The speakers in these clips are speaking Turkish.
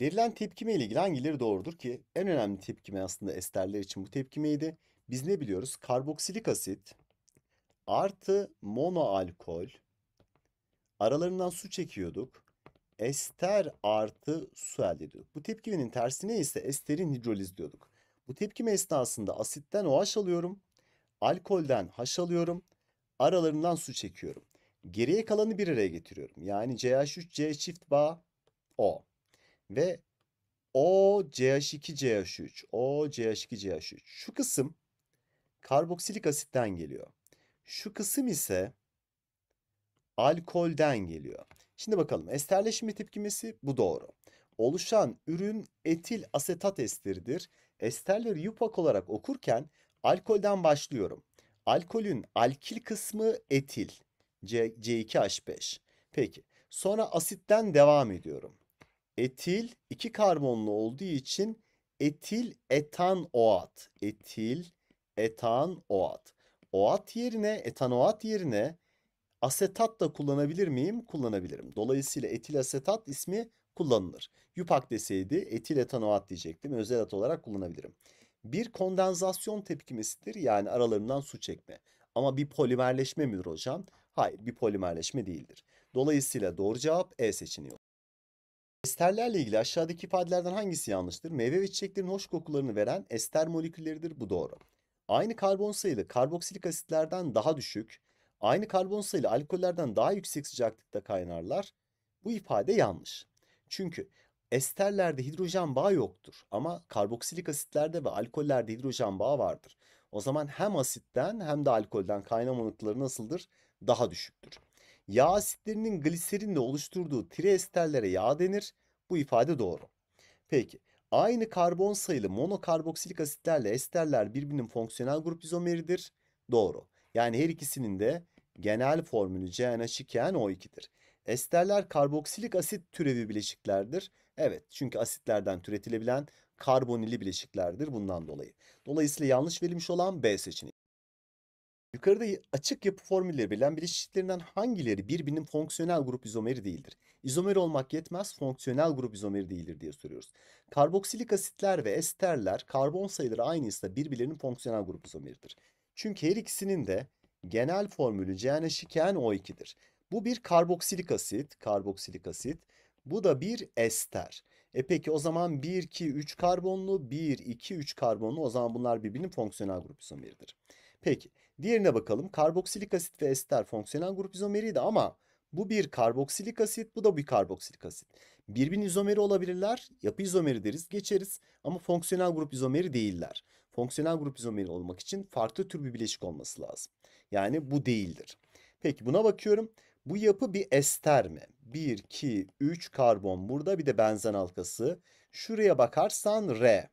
Verilen tepkime ile ilgili hangileri doğrudur ki en önemli tepkime aslında esterler için bu tepkimeydi. Biz ne biliyoruz? Karboksilik asit artı monoalkol aralarından su çekiyorduk. Ester artı su elde ediyorduk. Bu tepkimenin tersine ise esterin hidroliz diyorduk. Bu tepkime esnasında asitten OH alıyorum. Alkolden H alıyorum. Aralarından su çekiyorum. Geriye kalanı bir araya getiriyorum. Yani CH3C çift bağ O. Ve O CH2 CH3. O CH2 CH3. Şu kısım karboksilik asitten geliyor. Şu kısım ise alkolden geliyor. Şimdi bakalım esterleşme tepkimesi bu doğru. Oluşan ürün etil asetat esteridir. Esterleri yupak olarak okurken alkolden başlıyorum. Alkolün alkil kısmı etil C, C2H5. Peki sonra asitten devam ediyorum etil iki karbonlu olduğu için etil etanoat. Etil etanoat. Oat yerine etanoat yerine asetat da kullanabilir miyim? Kullanabilirim. Dolayısıyla etil asetat ismi kullanılır. Yupak deseydi etil etanoat diyecektim. Özel at olarak kullanabilirim. Bir kondensasyon tepkimesidir. Yani aralarından su çekme. Ama bir polimerleşme midir hocam? Hayır bir polimerleşme değildir. Dolayısıyla doğru cevap E seçeneği. Esterlerle ilgili aşağıdaki ifadelerden hangisi yanlıştır? Meyve ve çiçeklerin hoş kokularını veren ester molekülleridir. Bu doğru. Aynı karbon sayılı karboksilik asitlerden daha düşük, aynı karbon sayılı alkollerden daha yüksek sıcaklıkta kaynarlar. Bu ifade yanlış. Çünkü esterlerde hidrojen bağı yoktur ama karboksilik asitlerde ve alkollerde hidrojen bağı vardır. O zaman hem asitten hem de alkolden kaynama noktaları nasıldır? Daha düşüktür. Yağ asitlerinin gliserinle oluşturduğu triesterlere yağ denir. Bu ifade doğru. Peki aynı karbon sayılı monokarboksilik asitlerle esterler birbirinin fonksiyonel grup izomeridir. Doğru. Yani her ikisinin de genel formülü CNH2NO2'dir. Esterler karboksilik asit türevi bileşiklerdir. Evet çünkü asitlerden türetilebilen karbonili bileşiklerdir bundan dolayı. Dolayısıyla yanlış verilmiş olan B seçeneği. Yukarıda açık yapı formülleri verilen bileşiklerinden hangileri birbirinin fonksiyonel grup izomeri değildir? İzomer olmak yetmez, fonksiyonel grup izomeri değildir diye soruyoruz. Karboksilik asitler ve esterler karbon sayıları aynıysa birbirlerinin fonksiyonel grup izomeridir. Çünkü her ikisinin de genel formülü CnH2NO2'dir. Bu bir karboksilik asit, karboksilik asit. Bu da bir ester. E peki o zaman 1, 2, 3 karbonlu, 1, 2, 3 karbonlu o zaman bunlar birbirinin fonksiyonel grup izomeridir. Peki Diğerine bakalım. Karboksilik asit ve ester fonksiyonel grup izomeriydi ama bu bir karboksilik asit, bu da bir karboksilik asit. Birbirinin izomeri olabilirler. Yapı izomeri deriz, geçeriz ama fonksiyonel grup izomeri değiller. Fonksiyonel grup izomeri olmak için farklı tür bir bileşik olması lazım. Yani bu değildir. Peki buna bakıyorum. Bu yapı bir ester mi? 1, 2, 3 karbon burada bir de benzen halkası. Şuraya bakarsan R.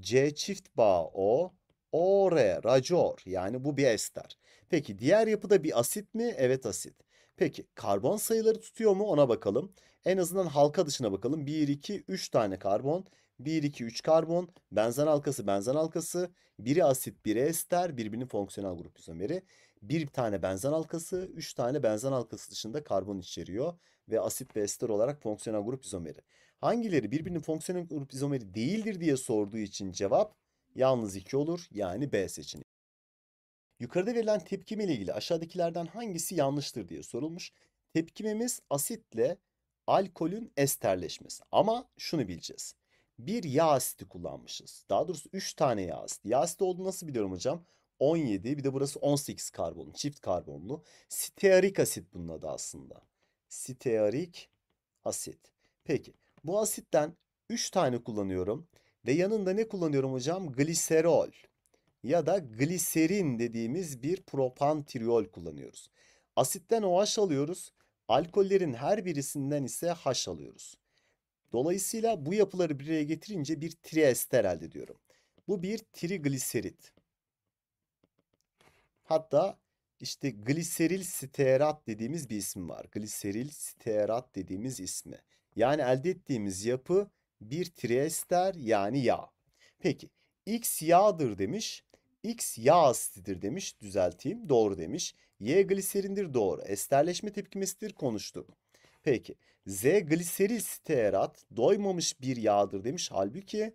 C çift bağ O ore, racor yani bu bir ester. Peki diğer yapıda bir asit mi? Evet asit. Peki karbon sayıları tutuyor mu? Ona bakalım. En azından halka dışına bakalım. 1, 2, 3 tane karbon. 1, 2, 3 karbon. Benzen halkası, benzen halkası. Biri asit, biri ester. Birbirinin fonksiyonel grup izomeri. Bir tane benzen halkası, 3 tane benzen halkası dışında karbon içeriyor. Ve asit ve ester olarak fonksiyonel grup izomeri. Hangileri birbirinin fonksiyonel grup izomeri değildir diye sorduğu için cevap yalnız 2 olur yani B seçeneği. Yukarıda verilen tepkime ile ilgili aşağıdakilerden hangisi yanlıştır diye sorulmuş. Tepkimemiz asitle alkolün esterleşmesi. Ama şunu bileceğiz. Bir yağ asiti kullanmışız. Daha doğrusu 3 tane yağ asiti. Yağ asiti olduğunu nasıl biliyorum hocam? 17 bir de burası 18 karbonlu çift karbonlu. Stearik asit bunun adı aslında. Stearik asit. Peki bu asitten 3 tane kullanıyorum. Ve yanında ne kullanıyorum hocam? Gliserol ya da gliserin dediğimiz bir propantriol kullanıyoruz. Asitten OH alıyoruz. Alkollerin her birisinden ise H alıyoruz. Dolayısıyla bu yapıları bir araya getirince bir triester elde ediyorum. Bu bir trigliserit. Hatta işte gliseril stearat dediğimiz bir isim var. Gliseril stearat dediğimiz ismi. Yani elde ettiğimiz yapı bir triester yani yağ. Peki X yağdır demiş. X yağ asitidir demiş. Düzelteyim. Doğru demiş. Y gliserindir. Doğru. Esterleşme tepkimesidir. konuştu. Peki. Z gliseril stearat doymamış bir yağdır demiş. Halbuki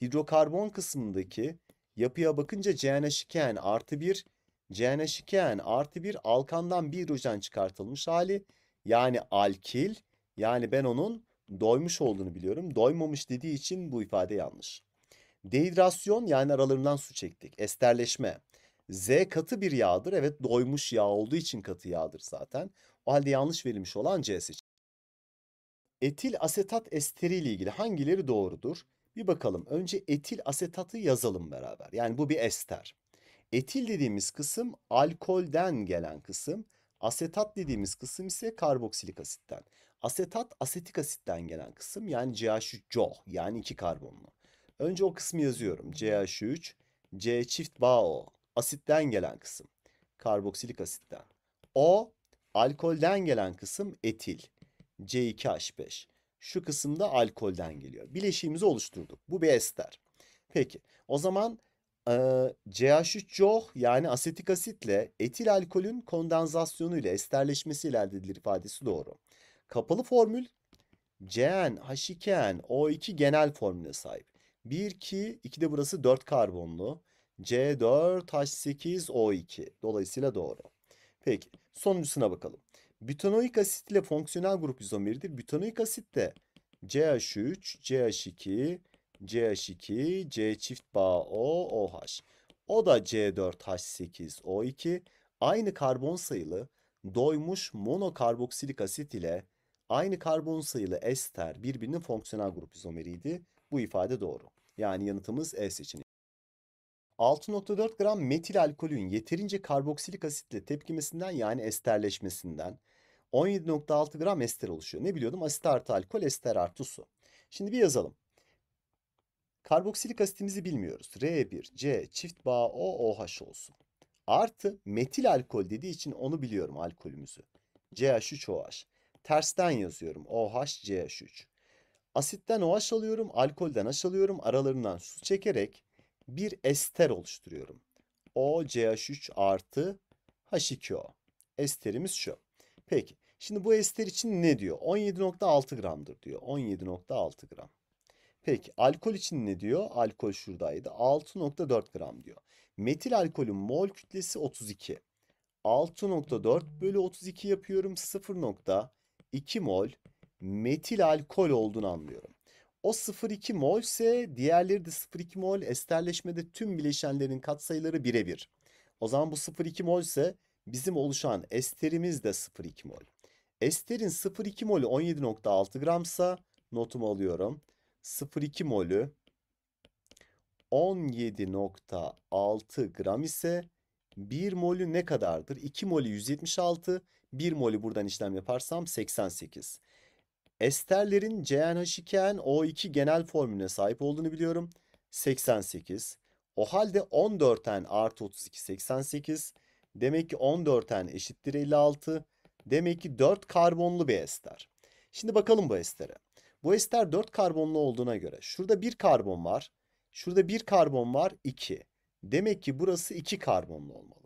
hidrokarbon kısmındaki yapıya bakınca CnH2n artı 1 CnH2n artı 1 alkandan bir hidrojen çıkartılmış hali. Yani alkil. Yani ben onun doymuş olduğunu biliyorum. Doymamış dediği için bu ifade yanlış. Dehidrasyon yani aralarından su çektik. Esterleşme. Z katı bir yağdır. Evet doymuş yağ olduğu için katı yağdır zaten. O halde yanlış verilmiş olan C seçeneği. Etil asetat esteri ile ilgili hangileri doğrudur? Bir bakalım. Önce etil asetatı yazalım beraber. Yani bu bir ester. Etil dediğimiz kısım alkolden gelen kısım. Asetat dediğimiz kısım ise karboksilik asitten. Asetat asetik asitten gelen kısım yani CH3CO yani iki karbonlu. Önce o kısmı yazıyorum. CH3 C çift O asitten gelen kısım. Karboksilik asitten. O alkolden gelen kısım etil. C2H5. Şu kısımda alkolden geliyor. Bileşiğimizi oluşturduk. Bu bir ester. Peki o zaman e, ch 3 co yani asetik asitle etil alkolün kondansasyonu ile esterleşmesi ile elde edilir ifadesi doğru. Kapalı formül CN, H2N, O2 genel formüle sahip. 1, 2, 2 de burası 4 karbonlu. C4, H8, O2. Dolayısıyla doğru. Peki sonuncusuna bakalım. Butanoik asit ile fonksiyonel grup izomeridir. Butanoik asit de CH3, CH2, CH2, C çift bağ O, OH. O da C4H8O2 aynı karbon sayılı doymuş monokarboksilik asit ile Aynı karbon sayılı ester birbirinin fonksiyonel grup izomeriydi. Bu ifade doğru. Yani yanıtımız E seçeneği. 6.4 gram metil alkolün yeterince karboksilik asitle tepkimesinden yani esterleşmesinden 17.6 gram ester oluşuyor. Ne biliyordum? Asit artı alkol, ester artı su. Şimdi bir yazalım. Karboksilik asitimizi bilmiyoruz. R1, C, çift bağ O, OH olsun. Artı metil alkol dediği için onu biliyorum alkolümüzü. CH3OH tersten yazıyorum. OHCH3. Asitten OH alıyorum, alkolden H alıyorum. Aralarından su çekerek bir ester oluşturuyorum. OCH3 artı H2O. Esterimiz şu. Peki. Şimdi bu ester için ne diyor? 17.6 gramdır diyor. 17.6 gram. Peki alkol için ne diyor? Alkol şuradaydı. 6.4 gram diyor. Metil alkolün mol kütlesi 32. 6.4 bölü 32 yapıyorum. 0. 2 mol metil alkol olduğunu anlıyorum. O 0,2 mol ise diğerleri de 0,2 mol esterleşmede tüm bileşenlerin katsayıları birebir. O zaman bu 0,2 mol ise bizim oluşan esterimiz de 0,2 mol. Esterin 0,2 molü 17,6 gramsa notumu alıyorum. 0,2 molü 17,6 gram ise 1 molü ne kadardır? 2 molü 176, 1 molü buradan işlem yaparsam 88. Esterlerin cnh 2 no 2 genel formülüne sahip olduğunu biliyorum. 88. O halde 14n artı 32 88. Demek ki 14n eşittir 56. Demek ki 4 karbonlu bir ester. Şimdi bakalım bu estere. Bu ester 4 karbonlu olduğuna göre şurada 1 karbon var. Şurada 1 karbon var 2. Demek ki burası 2 karbonlu olmalı.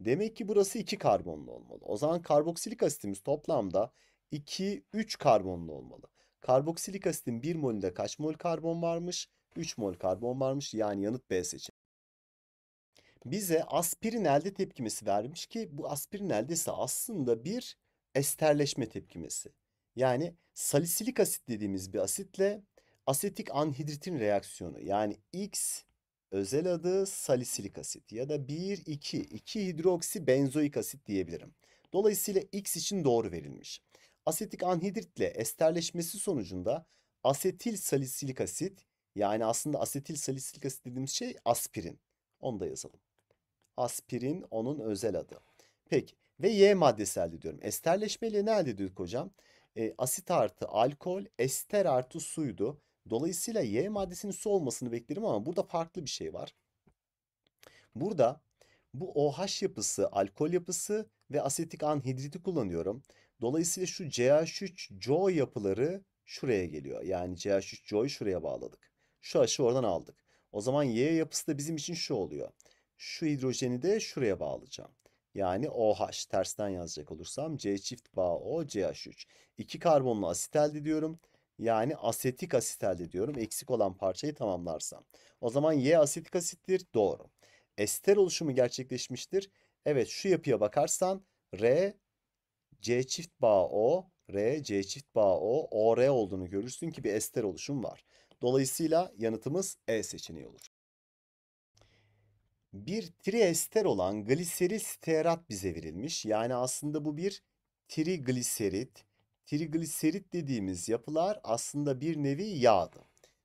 Demek ki burası 2 karbonlu olmalı. O zaman karboksilik asitimiz toplamda 2, 3 karbonlu olmalı. Karboksilik asitin 1 molünde kaç mol karbon varmış? 3 mol karbon varmış. Yani yanıt B seçeneği. Bize aspirin elde tepkimesi vermiş ki bu aspirin eldesi aslında bir esterleşme tepkimesi. Yani salisilik asit dediğimiz bir asitle asetik anhidritin reaksiyonu yani X Özel adı salisilik asit ya da 1,2,2 hidroksi benzoik asit diyebilirim. Dolayısıyla X için doğru verilmiş. Asetik anhidritle esterleşmesi sonucunda asetil salisilik asit yani aslında asetil salisilik asit dediğimiz şey aspirin. Onu da yazalım. Aspirin onun özel adı. Peki ve Y maddesi elde ediyorum. Esterleşmeyle ne elde ediyorduk hocam? E, asit artı alkol, ester artı suydu. Dolayısıyla Y maddesinin su olmasını beklerim ama burada farklı bir şey var. Burada bu OH yapısı, alkol yapısı ve asetik anhidriti kullanıyorum. Dolayısıyla şu CH3CO yapıları şuraya geliyor. Yani CH3CO'yu şuraya bağladık. Şu aşı oradan aldık. O zaman Y yapısı da bizim için şu oluyor. Şu hidrojeni de şuraya bağlayacağım. Yani OH tersten yazacak olursam C çift bağ O CH3. İki karbonlu asit elde ediyorum. Yani asetik asit elde ediyorum. Eksik olan parçayı tamamlarsam. O zaman Y asetik asittir. Doğru. Ester oluşumu gerçekleşmiştir. Evet şu yapıya bakarsan R C çift bağ O R C çift bağ O O R olduğunu görürsün ki bir ester oluşum var. Dolayısıyla yanıtımız E seçeneği olur. Bir triester olan gliseril stearat bize verilmiş. Yani aslında bu bir trigliserit trigliserit dediğimiz yapılar aslında bir nevi yağdı.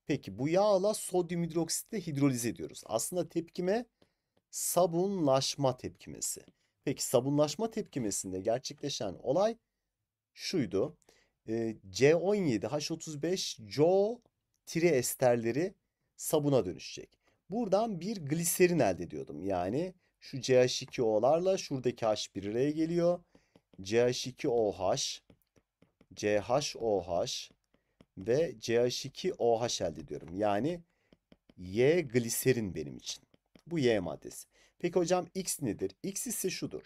Peki bu yağla sodyum hidroksitle hidrolize ediyoruz. Aslında tepkime sabunlaşma tepkimesi. Peki sabunlaşma tepkimesinde gerçekleşen olay şuydu. E, ee, C17H35 CO esterleri sabuna dönüşecek. Buradan bir gliserin elde ediyordum. Yani şu CH2O'larla şuradaki H1 araya geliyor. CH2OH CHOH ve CH2OH elde ediyorum. Yani Y gliserin benim için. Bu Y maddesi. Peki hocam X nedir? X ise şudur.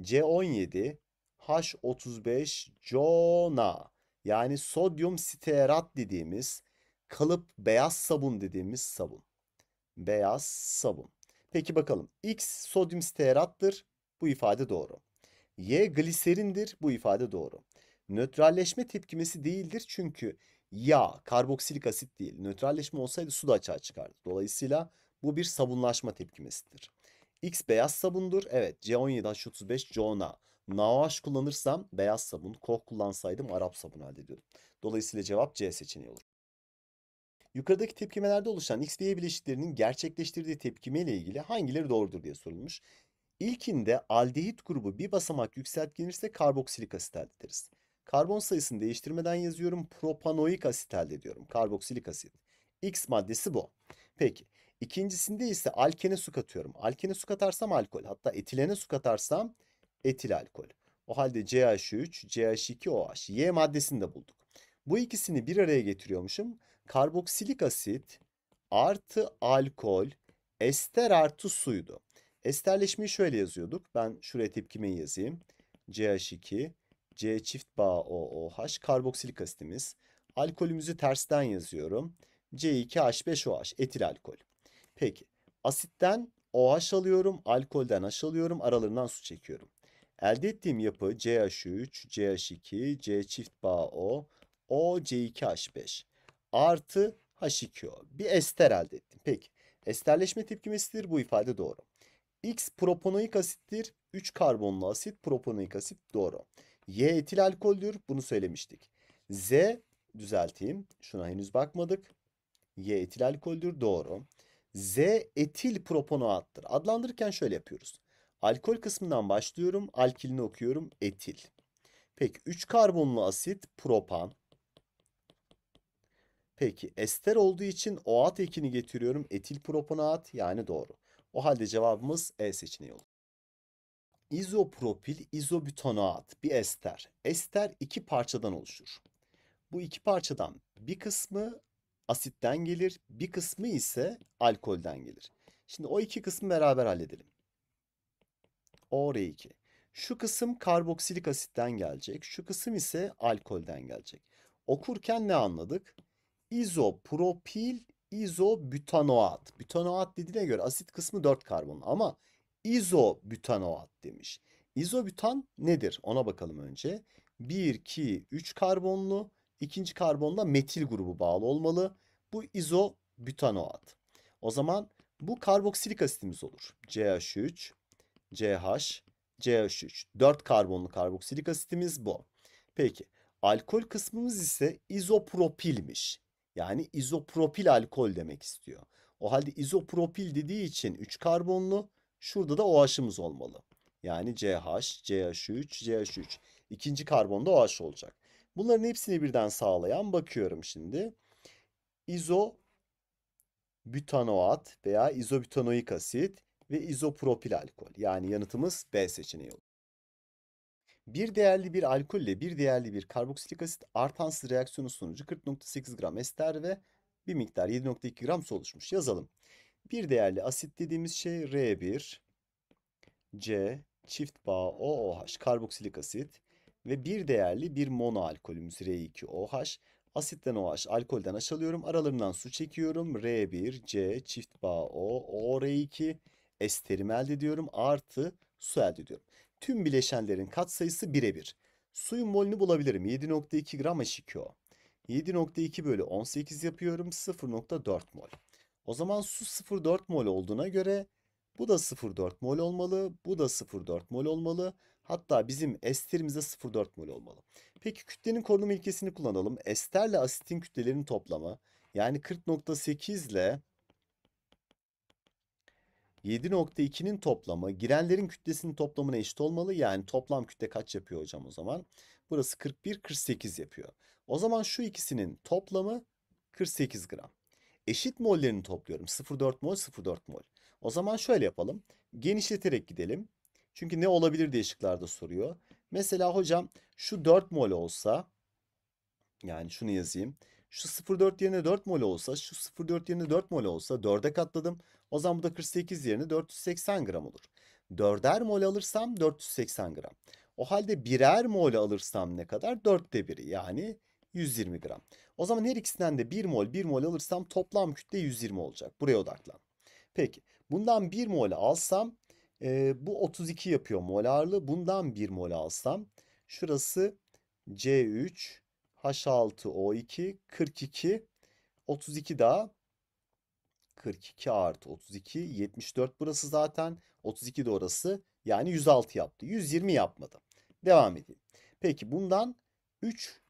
C17 H35 Jona yani sodyum stearat dediğimiz kalıp beyaz sabun dediğimiz sabun. Beyaz sabun. Peki bakalım. X sodyum stearattır. Bu ifade doğru. Y gliserindir. Bu ifade doğru. Nötralleşme tepkimesi değildir çünkü yağ karboksilik asit değil. Nötralleşme olsaydı su da açığa çıkardı. Dolayısıyla bu bir sabunlaşma tepkimesidir. X beyaz sabundur. Evet C17H35 Cona. NaOH kullanırsam beyaz sabun, koh kullansaydım Arap sabunu elde ediyordum. Dolayısıyla cevap C seçeneği olur. Yukarıdaki tepkimelerde oluşan X ve Y bileşiklerinin gerçekleştirdiği tepkime ile ilgili hangileri doğrudur diye sorulmuş. İlkinde aldehit grubu bir basamak yükseltilirse karboksilik asit elde ederiz. Karbon sayısını değiştirmeden yazıyorum. Propanoik asit elde ediyorum. Karboksilik asit. X maddesi bu. Peki. İkincisinde ise alkene su katıyorum. Alkene su katarsam alkol. Hatta etilene su katarsam etil alkol. O halde CH3, CH2OH, Y maddesini de bulduk. Bu ikisini bir araya getiriyormuşum. Karboksilik asit artı alkol ester artı suydu. Esterleşmeyi şöyle yazıyorduk. Ben şuraya tepkimeyi yazayım. CH2 C çift bağ OOH karboksilik asitimiz. Alkolümüzü tersten yazıyorum. C2H5OH etil alkol. Peki asitten OH alıyorum, alkolden H alıyorum, aralarından su çekiyorum. Elde ettiğim yapı CH3, CH2, C çift bağ O, O C2H5 artı H2O. Bir ester elde ettim. Peki esterleşme tepkimesidir bu ifade doğru. X proponoik asittir. 3 karbonlu asit proponoik asit doğru. Y etil alkoldür. Bunu söylemiştik. Z düzelteyim. Şuna henüz bakmadık. Y etil alkoldür. Doğru. Z etil proponattır. Adlandırırken şöyle yapıyoruz. Alkol kısmından başlıyorum. Alkilini okuyorum. Etil. Peki 3 karbonlu asit propan. Peki ester olduğu için OAT ekini getiriyorum. Etil propanat yani doğru. O halde cevabımız E seçeneği olur. İzopropil izobutanoat bir ester. Ester iki parçadan oluşur. Bu iki parçadan bir kısmı asitten gelir, bir kısmı ise alkolden gelir. Şimdi o iki kısmı beraber halledelim. OR2. Şu kısım karboksilik asitten gelecek, şu kısım ise alkolden gelecek. Okurken ne anladık? İzopropil izobutanoat. Butanoat dediğine göre asit kısmı 4 karbon ama izobutanoat demiş. İzobutan nedir? Ona bakalım önce. 1, 2, 3 karbonlu. ikinci karbonda metil grubu bağlı olmalı. Bu izobutanoat. O zaman bu karboksilik asitimiz olur. CH3, CH, CH3. 4 karbonlu karboksilik asitimiz bu. Peki alkol kısmımız ise izopropilmiş. Yani izopropil alkol demek istiyor. O halde izopropil dediği için 3 karbonlu, Şurada da OH'ımız olmalı. Yani CH, CH3, CH3. İkinci karbonda OH olacak. Bunların hepsini birden sağlayan bakıyorum şimdi. İzo veya izobutanoik asit ve izopropil alkol. Yani yanıtımız B seçeneği olur. Bir değerli bir alkol ile bir değerli bir karboksilik asit artansız reaksiyonu sonucu 40.8 gram ester ve bir miktar 7.2 gram su oluşmuş. Yazalım. Bir değerli asit dediğimiz şey R1, C, çift bağ OOH, karboksilik asit ve bir değerli bir monoalkolümüz R2OH. Asitten OH, alkolden H alıyorum Aralarından su çekiyorum. R1, C, çift bağ O, OR2, esterimi elde ediyorum. Artı su elde ediyorum. Tüm bileşenlerin katsayısı birebir. Suyun molünü bulabilirim. 7.2 gram H2O. 7.2 bölü 18 yapıyorum. 0.4 mol. O zaman su 0,4 mol olduğuna göre bu da 0,4 mol olmalı, bu da 0,4 mol olmalı. Hatta bizim esterimize 0,4 mol olmalı. Peki kütlenin korunum ilkesini kullanalım. Esterle asitin kütlelerinin toplamı yani 40.8 ile 7.2'nin toplamı girenlerin kütlesinin toplamına eşit olmalı. Yani toplam kütle kaç yapıyor hocam o zaman? Burası 41, 48 yapıyor. O zaman şu ikisinin toplamı 48 gram eşit mollerini topluyorum. 0,4 mol 0,4 mol. O zaman şöyle yapalım. Genişleterek gidelim. Çünkü ne olabilir diye şıklarda soruyor. Mesela hocam şu 4 mol olsa yani şunu yazayım. Şu 0,4 yerine 4 mol olsa, şu 0,4 yerine 4 mol olsa 4'e katladım. O zaman bu da 48 yerine 480 gram olur. 4'er mol alırsam 480 gram. O halde birer mol alırsam ne kadar? 4'te biri yani 120 gram. O zaman her ikisinden de 1 mol 1 mol alırsam toplam kütle 120 olacak. Buraya odaklan. Peki bundan 1 mol alsam e, bu 32 yapıyor mol ağırlığı. Bundan 1 mol alsam şurası C3 H6O2 42 32 daha 42 artı 32 74 burası zaten 32 de orası yani 106 yaptı. 120 yapmadı. Devam edeyim. Peki bundan 3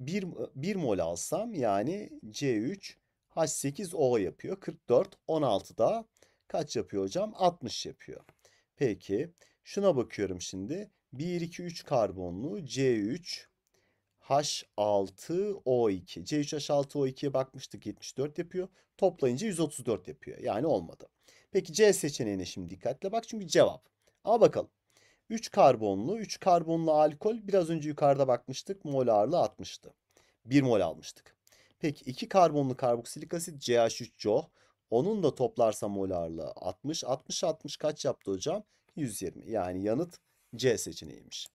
1, 1 mol alsam yani C3 H8O yapıyor. 44 16 da kaç yapıyor hocam? 60 yapıyor. Peki şuna bakıyorum şimdi. 1 2 3 karbonlu C3 H6O2. C3H6O2'ye bakmıştık 74 yapıyor. Toplayınca 134 yapıyor. Yani olmadı. Peki C seçeneğine şimdi dikkatle bak çünkü cevap. Ama bakalım. 3 karbonlu, 3 karbonlu alkol biraz önce yukarıda bakmıştık mol ağırlığı 60'tı. 1 mol almıştık. Peki 2 karbonlu karboksilik asit CH3CO onun da toplarsa mol ağırlığı 60. 60 60 kaç yaptı hocam? 120. Yani yanıt C seçeneğiymiş.